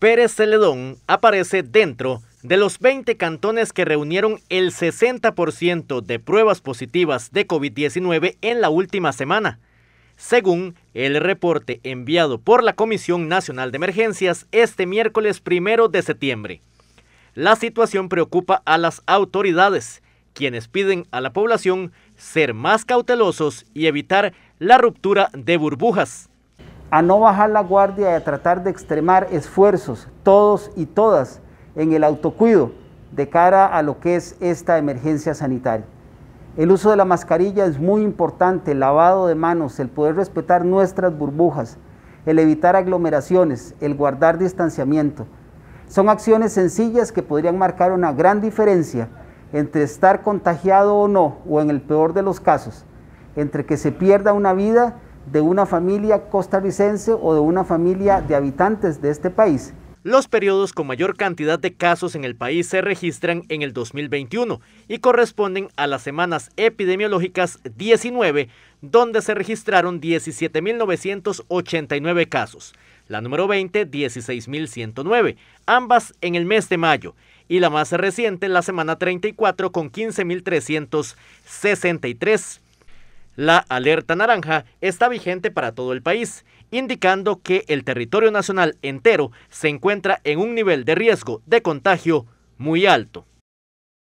Pérez Celedón aparece dentro de los 20 cantones que reunieron el 60% de pruebas positivas de COVID-19 en la última semana, según el reporte enviado por la Comisión Nacional de Emergencias este miércoles primero de septiembre. La situación preocupa a las autoridades, quienes piden a la población ser más cautelosos y evitar la ruptura de burbujas a no bajar la guardia y a tratar de extremar esfuerzos, todos y todas, en el autocuido de cara a lo que es esta emergencia sanitaria. El uso de la mascarilla es muy importante, el lavado de manos, el poder respetar nuestras burbujas, el evitar aglomeraciones, el guardar distanciamiento. Son acciones sencillas que podrían marcar una gran diferencia entre estar contagiado o no, o en el peor de los casos, entre que se pierda una vida de una familia costarricense o de una familia de habitantes de este país. Los periodos con mayor cantidad de casos en el país se registran en el 2021 y corresponden a las semanas epidemiológicas 19, donde se registraron 17.989 casos, la número 20, 16.109, ambas en el mes de mayo, y la más reciente, la semana 34, con 15.363. La alerta naranja está vigente para todo el país, indicando que el territorio nacional entero se encuentra en un nivel de riesgo de contagio muy alto.